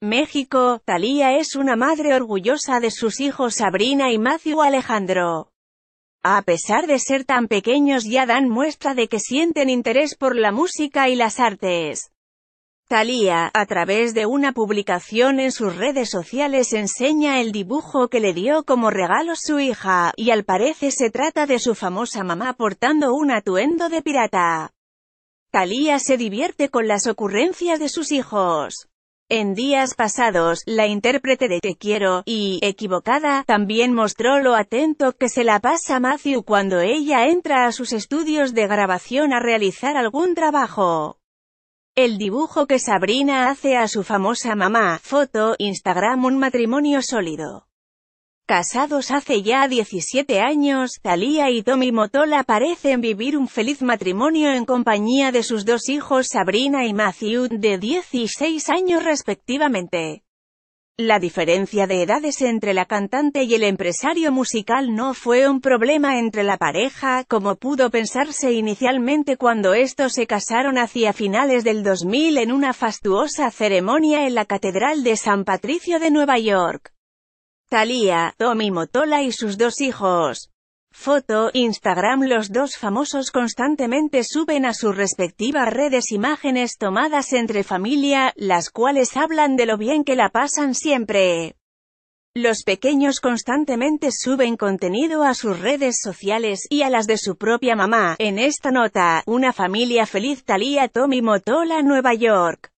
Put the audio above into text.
México, Talía es una madre orgullosa de sus hijos Sabrina y Matthew Alejandro. A pesar de ser tan pequeños ya dan muestra de que sienten interés por la música y las artes. Talía, a través de una publicación en sus redes sociales enseña el dibujo que le dio como regalo su hija, y al parecer se trata de su famosa mamá portando un atuendo de pirata. Talía se divierte con las ocurrencias de sus hijos. En días pasados, la intérprete de Te quiero, y, equivocada, también mostró lo atento que se la pasa Matthew cuando ella entra a sus estudios de grabación a realizar algún trabajo. El dibujo que Sabrina hace a su famosa mamá, foto, Instagram un matrimonio sólido. Casados hace ya 17 años, Thalía y Tommy Motola parecen vivir un feliz matrimonio en compañía de sus dos hijos Sabrina y Matthew, de 16 años respectivamente. La diferencia de edades entre la cantante y el empresario musical no fue un problema entre la pareja, como pudo pensarse inicialmente cuando estos se casaron hacia finales del 2000 en una fastuosa ceremonia en la Catedral de San Patricio de Nueva York. Thalía, Tommy Motola y sus dos hijos. Foto, Instagram Los dos famosos constantemente suben a sus respectivas redes imágenes tomadas entre familia, las cuales hablan de lo bien que la pasan siempre. Los pequeños constantemente suben contenido a sus redes sociales y a las de su propia mamá. En esta nota, una familia feliz Thalía Tommy Motola, Nueva York.